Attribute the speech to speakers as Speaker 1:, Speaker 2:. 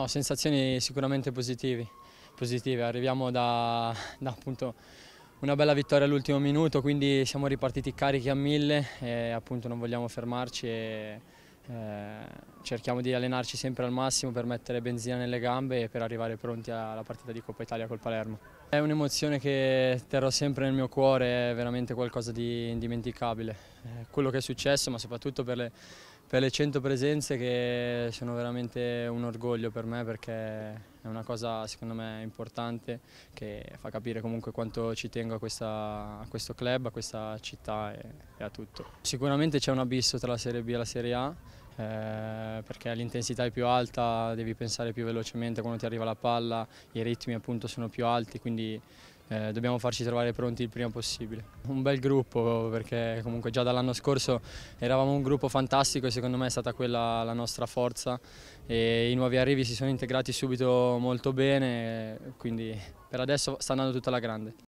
Speaker 1: No, sensazioni sicuramente positive, positive. arriviamo da, da una bella vittoria all'ultimo minuto, quindi siamo ripartiti carichi a mille e appunto non vogliamo fermarci e eh, cerchiamo di allenarci sempre al massimo per mettere benzina nelle gambe e per arrivare pronti alla partita di Coppa Italia col Palermo. È un'emozione che terrò sempre nel mio cuore, è veramente qualcosa di indimenticabile. Eh, quello che è successo, ma soprattutto per le per le 100 presenze che sono veramente un orgoglio per me perché è una cosa secondo me importante che fa capire comunque quanto ci tengo a, questa, a questo club, a questa città e, e a tutto. Sicuramente c'è un abisso tra la Serie B e la Serie A eh, perché l'intensità è più alta, devi pensare più velocemente quando ti arriva la palla, i ritmi appunto sono più alti, quindi eh, dobbiamo farci trovare pronti il prima possibile. Un bel gruppo perché comunque già dall'anno scorso eravamo un gruppo fantastico e secondo me è stata quella la nostra forza e i nuovi arrivi si sono integrati subito molto bene, quindi per adesso sta andando tutta la grande.